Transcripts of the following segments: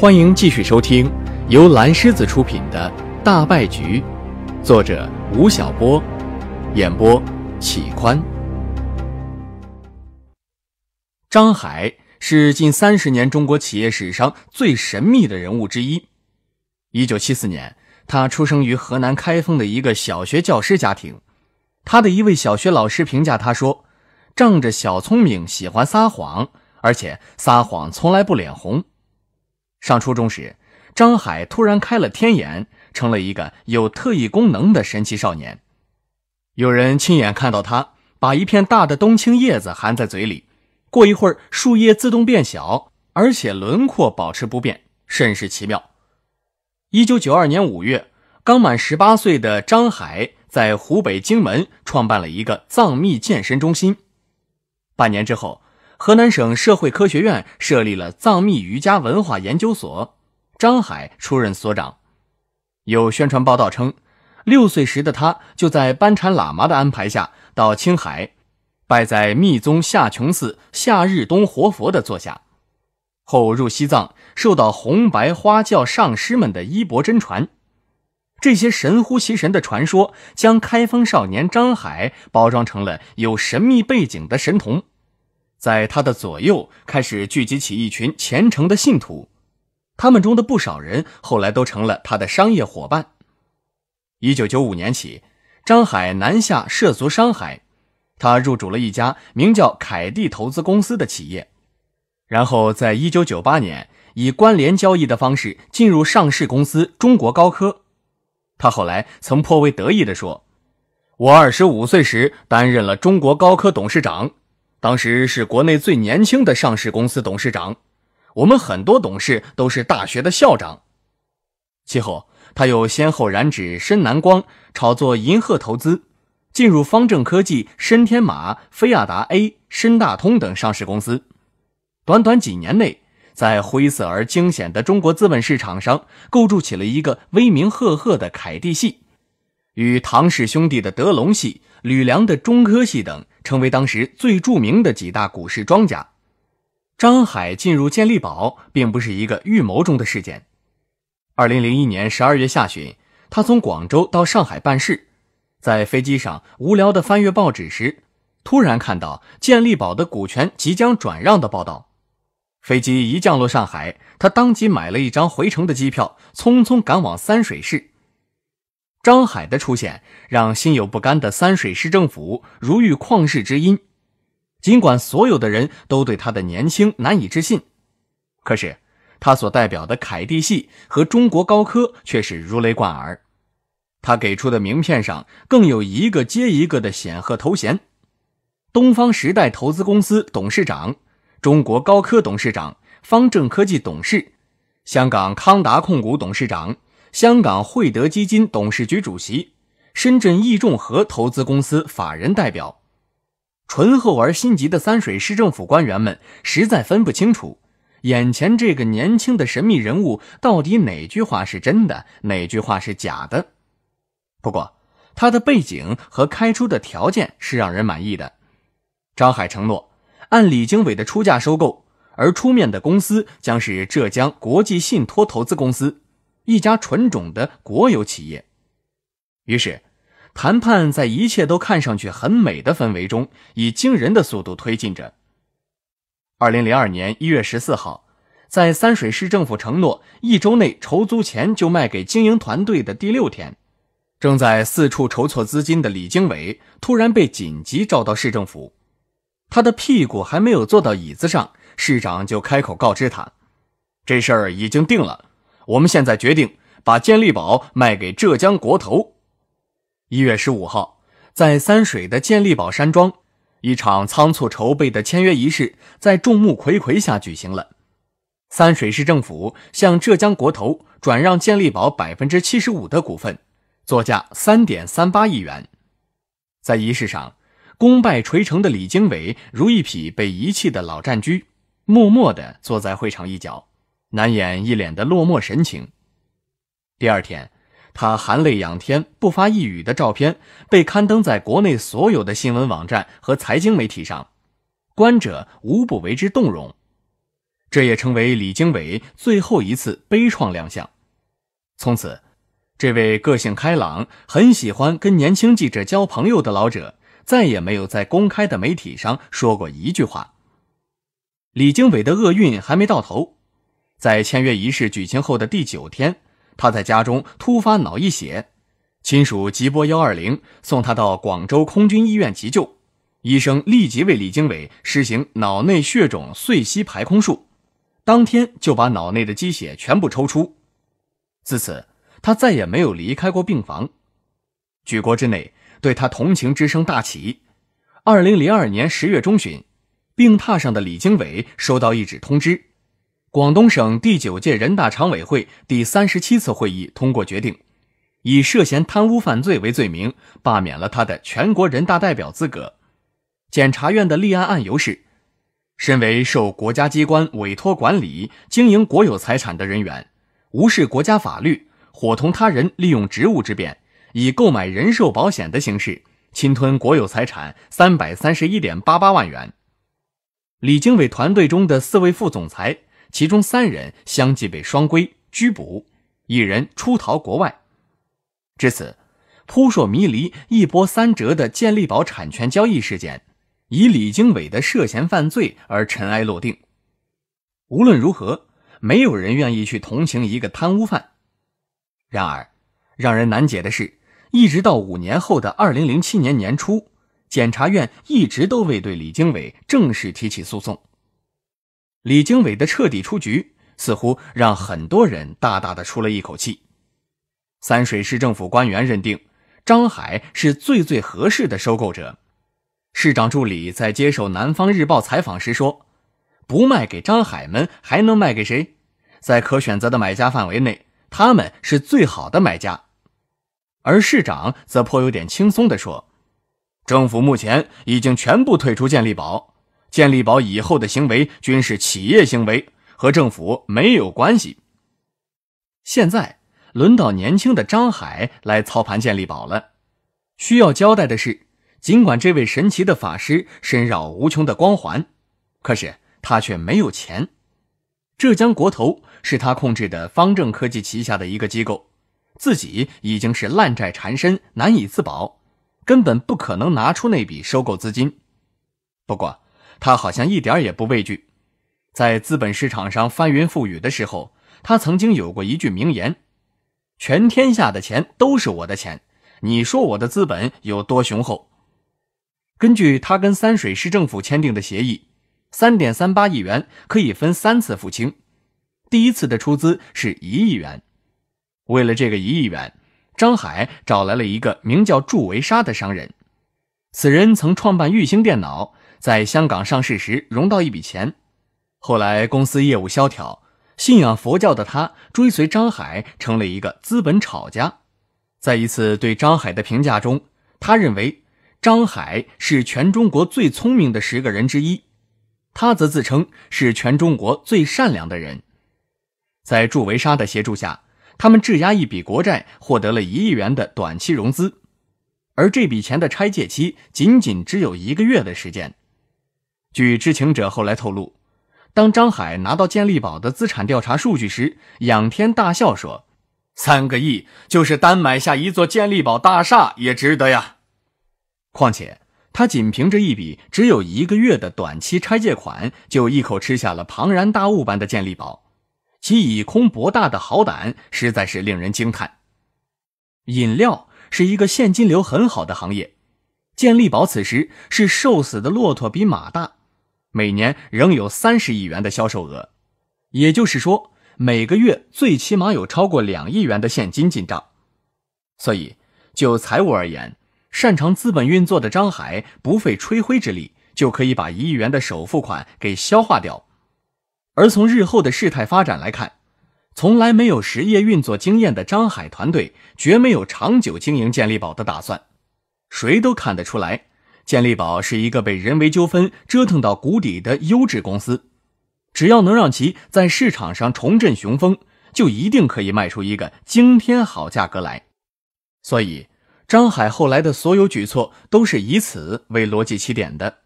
欢迎继续收听，由蓝狮子出品的《大败局》，作者吴晓波，演播启宽。张海是近三十年中国企业史上最神秘的人物之一。一九七四年，他出生于河南开封的一个小学教师家庭。他的一位小学老师评价他说：“仗着小聪明，喜欢撒谎，而且撒谎从来不脸红。”上初中时，张海突然开了天眼，成了一个有特异功能的神奇少年。有人亲眼看到他把一片大的冬青叶子含在嘴里，过一会儿树叶自动变小，而且轮廓保持不变，甚是奇妙。一九九二年五月，刚满十八岁的张海在湖北荆门创办了一个藏秘健身中心。半年之后。河南省社会科学院设立了藏密瑜伽文化研究所，张海出任所长。有宣传报道称，六岁时的他就在班禅喇嘛的安排下到青海，拜在密宗夏琼寺夏日东活佛的座下，后入西藏，受到红白花教上师们的衣钵真传。这些神乎其神的传说，将开封少年张海包装成了有神秘背景的神童。在他的左右开始聚集起一群虔诚的信徒，他们中的不少人后来都成了他的商业伙伴。一九九五年起，张海南下涉足商海，他入主了一家名叫凯蒂投资公司的企业，然后在一九九八年以关联交易的方式进入上市公司中国高科。他后来曾颇为得意地说：“我二十五岁时担任了中国高科董事长。”当时是国内最年轻的上市公司董事长，我们很多董事都是大学的校长。其后，他又先后染指深南光、炒作银鹤投资、进入方正科技、深天马、飞亚达 A、深大通等上市公司，短短几年内，在灰色而惊险的中国资本市场上，构筑起了一个威名赫赫的凯蒂系。与唐氏兄弟的德隆系、吕梁的中科系等，成为当时最著名的几大股市庄家。张海进入健力宝，并不是一个预谋中的事件。二零零一年十二月下旬，他从广州到上海办事，在飞机上无聊地翻阅报纸时，突然看到健力宝的股权即将转让的报道。飞机一降落上海，他当即买了一张回程的机票，匆匆赶往三水市。张海的出现，让心有不甘的三水市政府如遇旷世之音。尽管所有的人都对他的年轻难以置信，可是他所代表的凯蒂系和中国高科却是如雷贯耳。他给出的名片上更有一个接一个的显赫头衔：东方时代投资公司董事长、中国高科董事长、方正科技董事、香港康达控股董事长。香港汇德基金董事局主席、深圳易众和投资公司法人代表，醇厚而心急的三水市政府官员们实在分不清楚，眼前这个年轻的神秘人物到底哪句话是真的，哪句话是假的。不过，他的背景和开出的条件是让人满意的。张海承诺按李经纬的出价收购，而出面的公司将是浙江国际信托投资公司。一家纯种的国有企业，于是，谈判在一切都看上去很美的氛围中，以惊人的速度推进着。二零零二年一月十四号，在三水市政府承诺一周内筹足钱就卖给经营团队的第六天，正在四处筹措资金的李经纬突然被紧急召到市政府，他的屁股还没有坐到椅子上，市长就开口告知他，这事儿已经定了。我们现在决定把健力宝卖给浙江国投。一月十五号，在三水的健力宝山庄，一场仓促筹备的签约仪式在众目睽睽下举行了。三水市政府向浙江国投转让健力宝百分之七十五的股份，作价三点三八亿元。在仪式上，功败垂成的李经纬如一匹被遗弃的老战驹，默默地坐在会场一角。难掩一脸的落寞神情。第二天，他含泪仰天不发一语的照片被刊登在国内所有的新闻网站和财经媒体上，观者无不为之动容。这也成为李经纬最后一次悲怆亮相。从此，这位个性开朗、很喜欢跟年轻记者交朋友的老者，再也没有在公开的媒体上说过一句话。李经纬的厄运还没到头。在签约仪式举行后的第九天，他在家中突发脑溢血，亲属急拨幺二零送他到广州空军医院急救，医生立即为李经纬施行脑内血肿碎吸排空术，当天就把脑内的积血全部抽出，自此他再也没有离开过病房，举国之内对他同情之声大起。二零零二年十月中旬，病榻上的李经纬收到一纸通知。广东省第九届人大常委会第三十七次会议通过决定，以涉嫌贪污犯罪为罪名，罢免了他的全国人大代表资格。检察院的立案案由是：身为受国家机关委托管理、经营国有财产的人员，无视国家法律，伙同他人利用职务之便，以购买人寿保险的形式侵吞国有财产三百三十一点八八万元。李经纬团队中的四位副总裁。其中三人相继被双规、拘捕，一人出逃国外。至此，扑朔迷离、一波三折的健力宝产权交易事件，以李经纬的涉嫌犯罪而尘埃落定。无论如何，没有人愿意去同情一个贪污犯。然而，让人难解的是，一直到五年后的二零零七年年初，检察院一直都未对李经纬正式提起诉讼。李经纬的彻底出局，似乎让很多人大大的出了一口气。三水市政府官员认定，张海是最最合适的收购者。市长助理在接受《南方日报》采访时说：“不卖给张海们，还能卖给谁？在可选择的买家范围内，他们是最好的买家。”而市长则颇有点轻松地说：“政府目前已经全部退出健力宝。”健力宝以后的行为均是企业行为，和政府没有关系。现在轮到年轻的张海来操盘健力宝了。需要交代的是，尽管这位神奇的法师身绕无穷的光环，可是他却没有钱。浙江国投是他控制的方正科技旗下的一个机构，自己已经是烂债缠身，难以自保，根本不可能拿出那笔收购资金。不过，他好像一点也不畏惧，在资本市场上翻云覆雨的时候，他曾经有过一句名言：“全天下的钱都是我的钱。”你说我的资本有多雄厚？根据他跟三水市政府签订的协议，三点三八亿元可以分三次付清，第一次的出资是一亿元。为了这个一亿元，张海找来了一个名叫祝维沙的商人，此人曾创办玉兴电脑。在香港上市时融到一笔钱，后来公司业务萧条，信仰佛教的他追随张海成了一个资本炒家。在一次对张海的评价中，他认为张海是全中国最聪明的十个人之一，他则自称是全中国最善良的人。在祝维沙的协助下，他们质押一笔国债，获得了一亿元的短期融资，而这笔钱的拆借期仅仅只有一个月的时间。据知情者后来透露，当张海拿到健力宝的资产调查数据时，仰天大笑说：“三个亿，就是单买下一座健力宝大厦也值得呀！”况且，他仅凭着一笔只有一个月的短期拆借款，就一口吃下了庞然大物般的健力宝，其以空博大的好胆，实在是令人惊叹。饮料是一个现金流很好的行业，健力宝此时是瘦死的骆驼比马大。每年仍有三十亿元的销售额，也就是说，每个月最起码有超过两亿元的现金进账。所以，就财务而言，擅长资本运作的张海不费吹灰之力就可以把一亿元的首付款给消化掉。而从日后的事态发展来看，从来没有实业运作经验的张海团队绝没有长久经营健力宝的打算，谁都看得出来。健力宝是一个被人为纠纷折腾到谷底的优质公司，只要能让其在市场上重振雄风，就一定可以卖出一个惊天好价格来。所以，张海后来的所有举措都是以此为逻辑起点的。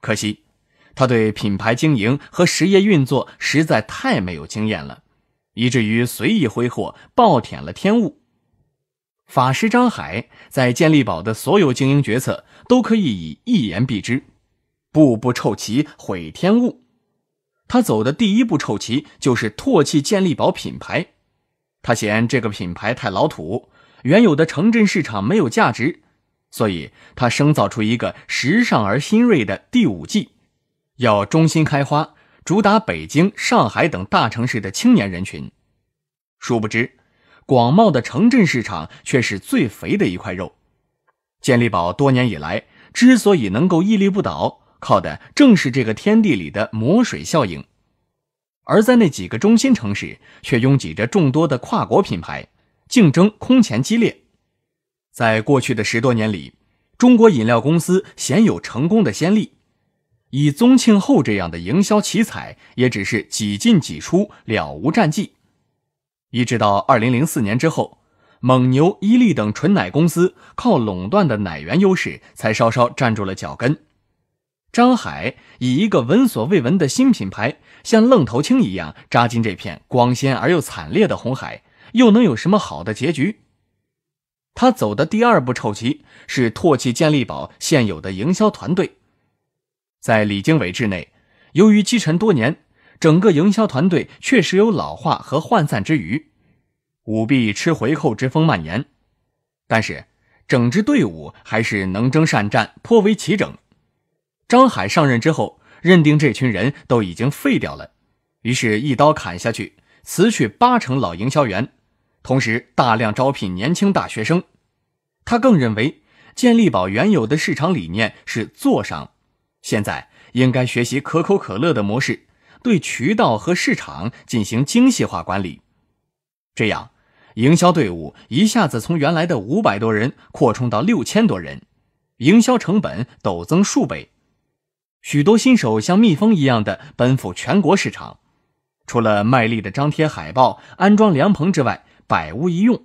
可惜，他对品牌经营和实业运作实在太没有经验了，以至于随意挥霍，暴殄了天物。法师张海在健力宝的所有经营决策。都可以以一言蔽之，步步臭棋毁天物。他走的第一步臭棋就是唾弃健力宝品牌，他嫌这个品牌太老土，原有的城镇市场没有价值，所以他生造出一个时尚而新锐的第五季，要中心开花，主打北京、上海等大城市的青年人群。殊不知，广袤的城镇市场却是最肥的一块肉。健力宝多年以来之所以能够屹立不倒，靠的正是这个天地里的魔水效应。而在那几个中心城市，却拥挤着众多的跨国品牌，竞争空前激烈。在过去的十多年里，中国饮料公司鲜有成功的先例，以宗庆后这样的营销奇才，也只是几进几出了无战绩。一直到二零零四年之后。蒙牛、伊利等纯奶公司靠垄断的奶源优势才稍稍站住了脚跟，张海以一个闻所未闻的新品牌，像愣头青一样扎进这片光鲜而又惨烈的红海，又能有什么好的结局？他走的第二步臭棋是唾弃健力宝现有的营销团队，在李经纬治内，由于积沉多年，整个营销团队确实有老化和涣散之余。舞弊、吃回扣之风蔓延，但是整支队伍还是能征善战，颇为齐整。张海上任之后，认定这群人都已经废掉了，于是一刀砍下去，辞去八成老营销员，同时大量招聘年轻大学生。他更认为，健力宝原有的市场理念是做商，现在应该学习可口可乐的模式，对渠道和市场进行精细化管理。这样，营销队伍一下子从原来的五百多人扩充到六千多人，营销成本陡增数倍。许多新手像蜜蜂一样的奔赴全国市场，除了卖力的张贴海报、安装凉棚之外，百无一用。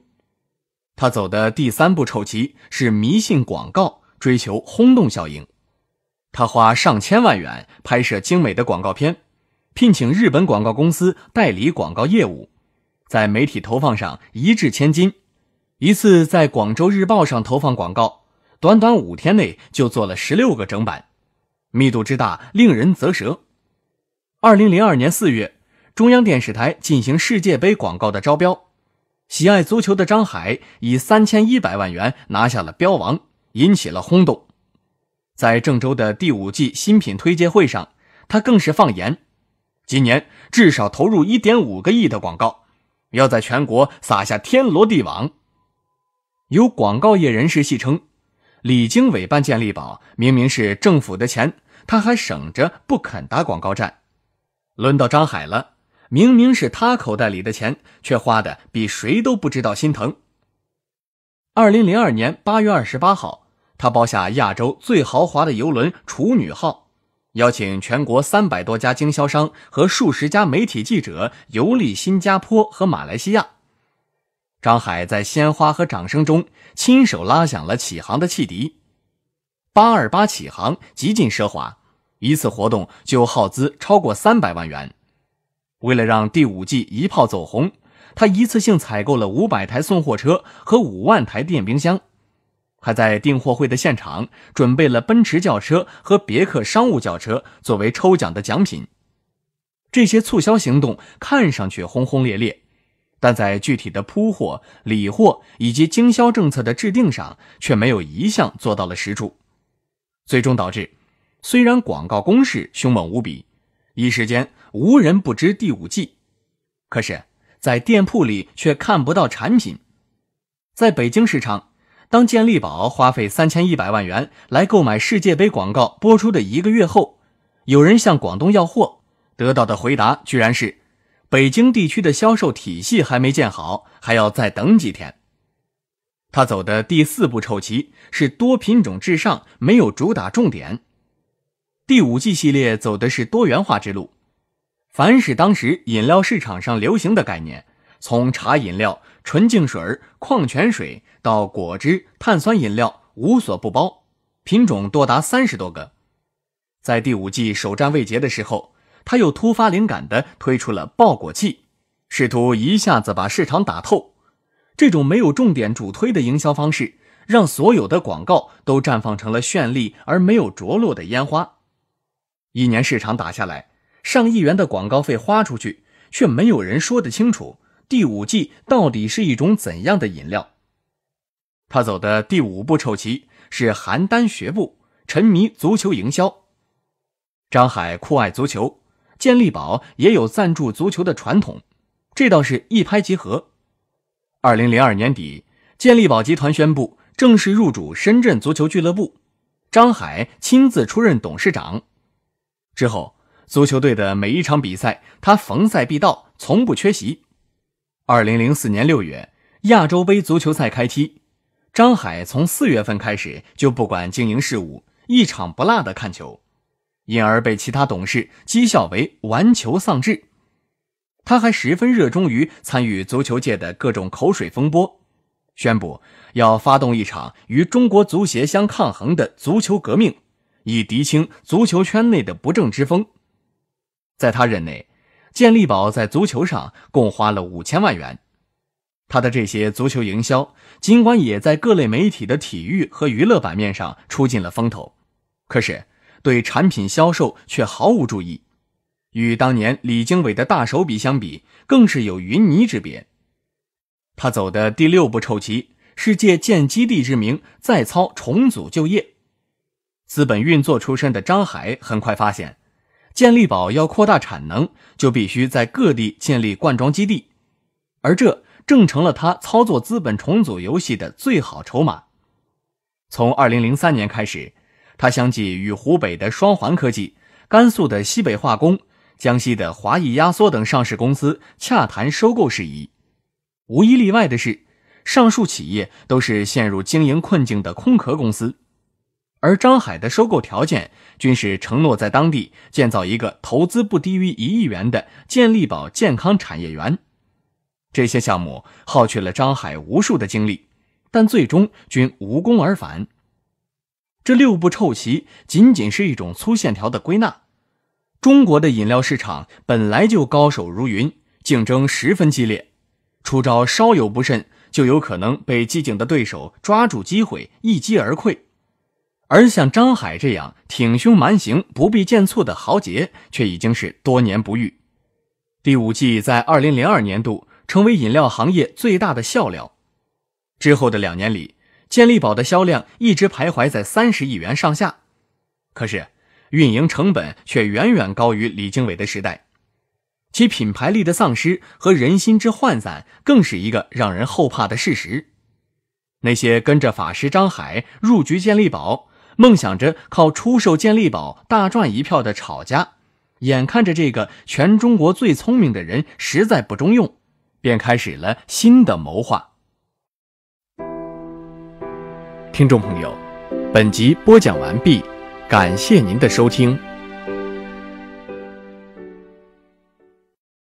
他走的第三步臭棋是迷信广告，追求轰动效应。他花上千万元拍摄精美的广告片，聘请日本广告公司代理广告业务。在媒体投放上一掷千金，一次在广州日报上投放广告，短短五天内就做了十六个整版，密度之大令人啧舌。二零零二年四月，中央电视台进行世界杯广告的招标，喜爱足球的张海以三千一百万元拿下了标王，引起了轰动。在郑州的第五季新品推介会上，他更是放言，今年至少投入一点五个亿的广告。要在全国撒下天罗地网。有广告业人士戏称，李经纬办健力宝明明是政府的钱，他还省着不肯打广告战；轮到张海了，明明是他口袋里的钱，却花的比谁都不知道心疼。二零零二年八月二十八号，他包下亚洲最豪华的游轮“处女号”。邀请全国三百多家经销商和数十家媒体记者游历新加坡和马来西亚，张海在鲜花和掌声中亲手拉响了起航的汽笛。八二八起航极尽奢华，一次活动就耗资超过三百万元。为了让第五季一炮走红，他一次性采购了五百台送货车和五万台电冰箱。还在订货会的现场准备了奔驰轿车和别克商务轿车作为抽奖的奖品。这些促销行动看上去轰轰烈烈，但在具体的铺货、理货以及经销政策的制定上，却没有一项做到了实处。最终导致，虽然广告攻势凶猛无比，一时间无人不知第五季，可是，在店铺里却看不到产品。在北京市场。当健力宝花费三千一百万元来购买世界杯广告播出的一个月后，有人向广东要货，得到的回答居然是：北京地区的销售体系还没建好，还要再等几天。他走的第四步臭棋是多品种至上，没有主打重点。第五季系列走的是多元化之路，凡是当时饮料市场上流行的概念，从茶饮料、纯净水、矿泉水。到果汁、碳酸饮料无所不包，品种多达三十多个。在第五季首战未捷的时候，他又突发灵感地推出了爆果季，试图一下子把市场打透。这种没有重点主推的营销方式，让所有的广告都绽放成了绚丽而没有着落的烟花。一年市场打下来，上亿元的广告费花出去，却没有人说得清楚第五季到底是一种怎样的饮料。他走的第五步臭棋是邯郸学步，沉迷足球营销。张海酷爱足球，健力宝也有赞助足球的传统，这倒是一拍即合。二零零二年底，健力宝集团宣布正式入主深圳足球俱乐部，张海亲自出任董事长。之后，足球队的每一场比赛，他逢赛必到，从不缺席。二零零四年六月，亚洲杯足球赛开踢。张海从四月份开始就不管经营事务，一场不落的看球，因而被其他董事讥笑为玩球丧志。他还十分热衷于参与足球界的各种口水风波，宣布要发动一场与中国足协相抗衡的足球革命，以涤清足球圈内的不正之风。在他任内，健力宝在足球上共花了五千万元。他的这些足球营销，尽管也在各类媒体的体育和娱乐版面上出尽了风头，可是对产品销售却毫无注意。与当年李经纬的大手笔相比，更是有云泥之别。他走的第六步臭棋，是借建基地之名，再操重组就业。资本运作出身的张海很快发现，健力宝要扩大产能，就必须在各地建立灌装基地，而这。正成了他操作资本重组游戏的最好筹码。从二零零三年开始，他相继与湖北的双环科技、甘肃的西北化工、江西的华益压缩等上市公司洽谈收购事宜，无一例外的是，上述企业都是陷入经营困境的空壳公司，而张海的收购条件均是承诺在当地建造一个投资不低于一亿元的健力宝健康产业园。这些项目耗去了张海无数的精力，但最终均无功而返。这六步臭棋仅仅是一种粗线条的归纳。中国的饮料市场本来就高手如云，竞争十分激烈，出招稍有不慎，就有可能被机警的对手抓住机会一击而溃。而像张海这样挺胸蛮行、不必见错的豪杰，却已经是多年不遇。第五季在二零零二年度。成为饮料行业最大的笑料。之后的两年里，健力宝的销量一直徘徊在三十亿元上下，可是运营成本却远远高于李经纬的时代。其品牌力的丧失和人心之涣散，更是一个让人后怕的事实。那些跟着法师张海入局健力宝，梦想着靠出售健力宝大赚一票的炒家，眼看着这个全中国最聪明的人实在不中用。便开始了新的谋划。听众朋友，本集播讲完毕，感谢您的收听。